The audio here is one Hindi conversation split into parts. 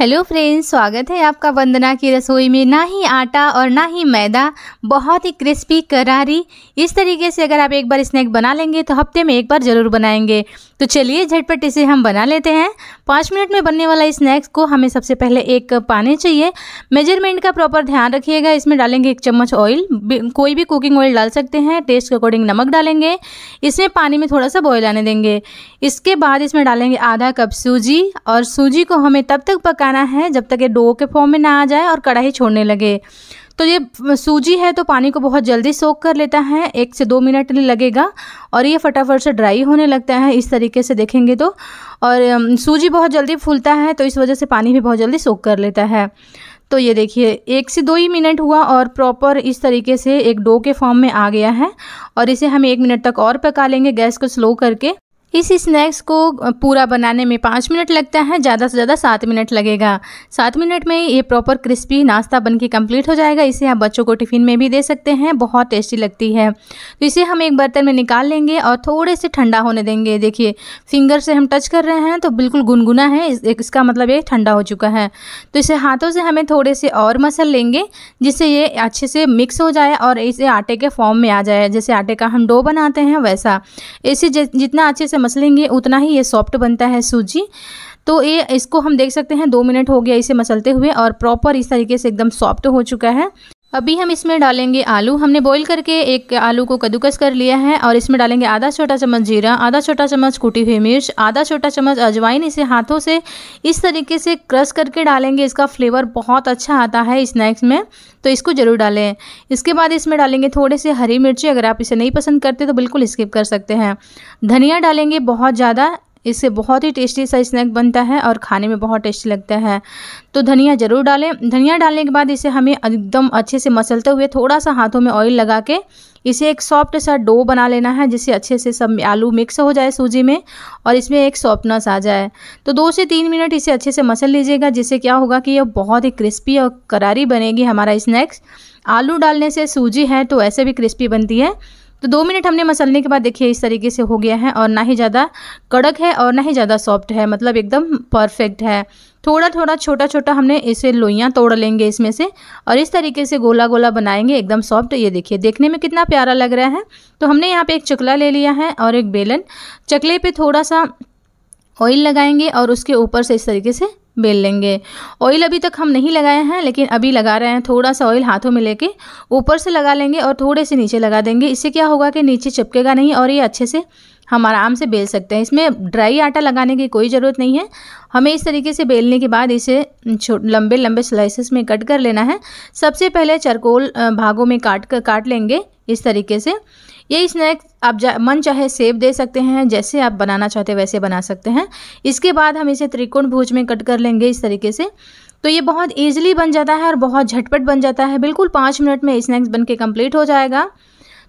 हेलो फ्रेंड्स स्वागत है आपका वंदना की रसोई में ना ही आटा और ना ही मैदा बहुत ही क्रिस्पी करारी इस तरीके से अगर आप एक बार स्नैक बना लेंगे तो हफ्ते में एक बार ज़रूर बनाएंगे तो चलिए झटपट इसे हम बना लेते हैं पाँच मिनट में बनने वाला स्नैक्स को हमें सबसे पहले एक कप पानी चाहिए मेजरमेंट का प्रॉपर ध्यान रखिएगा इसमें डालेंगे एक चम्मच ऑयल कोई भी कुकिंग ऑयल डाल सकते हैं टेस्ट के अकॉर्डिंग नमक डालेंगे इसमें पानी में थोड़ा सा बॉयल आने देंगे इसके बाद इसमें डालेंगे आधा कप सूजी और सूजी को हमें तब तक पका पकाना है जब तक ये डो के फॉर्म में ना आ जाए और कढ़ाई छोड़ने लगे तो ये सूजी है तो पानी को बहुत जल्दी सोख कर लेता है एक से दो मिनट लगेगा और ये फटाफट से ड्राई होने लगता है इस तरीके से देखेंगे तो और सूजी बहुत जल्दी फूलता है तो इस वजह से पानी भी बहुत जल्दी सोख कर लेता है तो ये देखिए एक से दो ही मिनट हुआ और प्रॉपर इस तरीके से एक डो के फॉर्म में आ गया है और इसे हम एक मिनट तक और पका लेंगे गैस को स्लो करके इस स्नैक्स को पूरा बनाने में पाँच मिनट लगता है ज़्यादा से ज़्यादा सात मिनट लगेगा सात मिनट में ये प्रॉपर क्रिस्पी नाश्ता बन के कम्प्लीट हो जाएगा इसे आप बच्चों को टिफ़िन में भी दे सकते हैं बहुत टेस्टी लगती है तो इसे हम एक बर्तन में निकाल लेंगे और थोड़े से ठंडा होने देंगे देखिए फिंगर से हम टच कर रहे हैं तो बिल्कुल गुनगुना है इस, इसका मतलब ये ठंडा हो चुका है तो इसे हाथों से हमें थोड़े से और मसल लेंगे जिससे ये अच्छे से मिक्स हो जाए और इसे आटे के फॉर्म में आ जाए जैसे आटे का हम डो बनाते हैं वैसा इसे जितना अच्छे से चम्मच लेंगे उतना ही ये सॉफ्ट बनता है सूजी तो ये इसको हम देख सकते हैं दो मिनट हो गया इसे मसलते हुए और प्रॉपर इस तरीके से एकदम सॉफ्ट हो चुका है अभी हम इसमें डालेंगे आलू हमने बॉईल करके एक आलू को कद्दूकस कर लिया है और इसमें डालेंगे आधा छोटा चम्मच जीरा आधा छोटा चम्मच कूटी हुई मिर्च आधा छोटा चम्मच अजवाइन इसे हाथों से इस तरीके से क्रश करके डालेंगे इसका फ्लेवर बहुत अच्छा आता है स्नैक्स में तो इसको ज़रूर डालें इसके बाद इसमें डालेंगे थोड़े से हरी मिर्ची अगर आप इसे नहीं पसंद करते तो बिल्कुल स्किप कर सकते हैं धनिया डालेंगे बहुत ज़्यादा इससे बहुत ही टेस्टी सा स्नैक बनता है और खाने में बहुत टेस्टी लगता है तो धनिया ज़रूर डालें धनिया डालने के बाद इसे हमें एकदम अच्छे से मसलते हुए थोड़ा सा हाथों में ऑयल लगा के इसे एक सॉफ्ट सा डो बना लेना है जिससे अच्छे से सब आलू मिक्स हो जाए सूजी में और इसमें एक सॉफ्टनेस आ जाए तो दो से तीन मिनट इसे अच्छे से मसल लीजिएगा जिससे क्या होगा कि यह बहुत ही क्रिस्पी और करारी बनेगी हमारा स्नैक्स आलू डालने से सूजी है तो ऐसे भी क्रिस्पी बनती है तो दो मिनट हमने मसलने के बाद देखिए इस तरीके से हो गया है और ना ही ज़्यादा कड़क है और ना ही ज़्यादा सॉफ्ट है मतलब एकदम परफेक्ट है थोड़ा थोड़ा छोटा छोटा हमने इसे लोइयाँ तोड़ लेंगे इसमें से और इस तरीके से गोला गोला बनाएंगे एकदम सॉफ्ट ये देखिए देखने में कितना प्यारा लग रहा है तो हमने यहाँ पे एक चकला ले लिया है और एक बेलन चकले पे थोड़ा सा ऑयल लगाएंगे और उसके ऊपर से इस तरीके से बेल लेंगे ऑयल अभी तक हम नहीं लगाए हैं लेकिन अभी लगा रहे हैं थोड़ा सा ऑयल हाथों में लेके ऊपर से लगा लेंगे और थोड़े से नीचे लगा देंगे इससे क्या होगा कि नीचे चिपकेगा नहीं और ये अच्छे से हम आराम से बेल सकते हैं इसमें ड्राई आटा लगाने की कोई ज़रूरत नहीं है हमें इस तरीके से बेलने के बाद इसे लंबे लंबे स्लाइसिस में कट कर लेना है सबसे पहले चरकोल भागों में काट कर काट लेंगे इस तरीके से ये स्नैक्स आप मन चाहे सेब दे सकते हैं जैसे आप बनाना चाहते वैसे बना सकते हैं इसके बाद हम इसे त्रिकोण भूज में कट कर लेंगे इस तरीके से तो ये बहुत ईजिली बन जाता है और बहुत झटपट बन जाता है बिल्कुल पाँच मिनट में स्नैक्स बन के कम्प्लीट हो जाएगा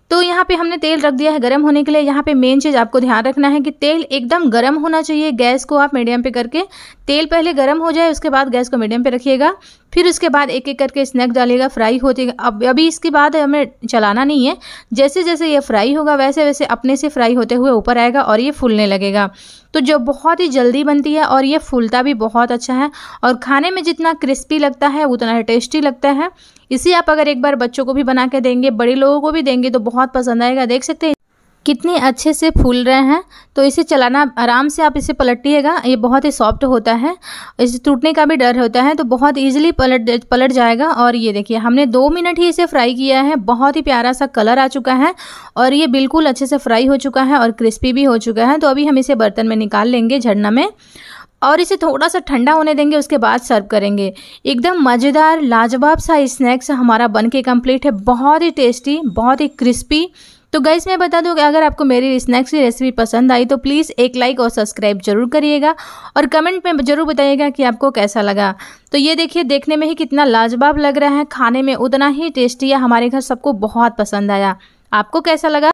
तो यहाँ पे हमने तेल रख दिया है गर्म होने के लिए यहाँ पे मेन चीज़ आपको ध्यान रखना है कि तेल एकदम गर्म होना चाहिए गैस को आप मीडियम पे करके तेल पहले गर्म हो जाए उसके बाद गैस को मीडियम पे रखिएगा फिर उसके बाद एक एक करके स्नैक डालेगा फ्राई होते अब अभी इसके बाद हमें चलाना नहीं है जैसे जैसे ये फ्राई होगा वैसे वैसे अपने से फ्राई होते हुए ऊपर आएगा और ये फूलने लगेगा तो जो बहुत ही जल्दी बनती है और ये फूलता भी बहुत अच्छा है और खाने में जितना क्रिस्पी लगता है उतना ही टेस्टी लगता है इसे आप अगर एक बार बच्चों को भी बना के देंगे बड़े लोगों को भी देंगे तो बहुत पसंद आएगा देख सकते हैं कितने अच्छे से फूल रहे हैं तो इसे चलाना आराम से आप इसे पलटिएगा ये बहुत ही सॉफ्ट होता है इसे टूटने का भी डर होता है तो बहुत इजीली पलट पलट जाएगा और ये देखिए हमने दो मिनट ही इसे फ्राई किया है बहुत ही प्यारा सा कलर आ चुका है और ये बिल्कुल अच्छे से फ्राई हो चुका है और क्रिस्पी भी हो चुका है तो अभी हम इसे बर्तन में निकाल लेंगे झरना में और इसे थोड़ा सा ठंडा होने देंगे उसके बाद सर्व करेंगे एकदम मज़ेदार लाजवाब सा स्नैक्स हमारा बन के कम्प्लीट है बहुत ही टेस्टी बहुत ही क्रिस्पी तो गैस मैं बता दूँ कि अगर आपको मेरी स्नैक्स की रेसिपी पसंद आई तो प्लीज़ एक लाइक और सब्सक्राइब जरूर करिएगा और कमेंट में ज़रूर बताइएगा कि आपको कैसा लगा तो ये देखिए देखने में ही कितना लाजवाब लग रहा है खाने में उतना ही टेस्टी है हमारे घर सबको बहुत पसंद आया आपको कैसा लगा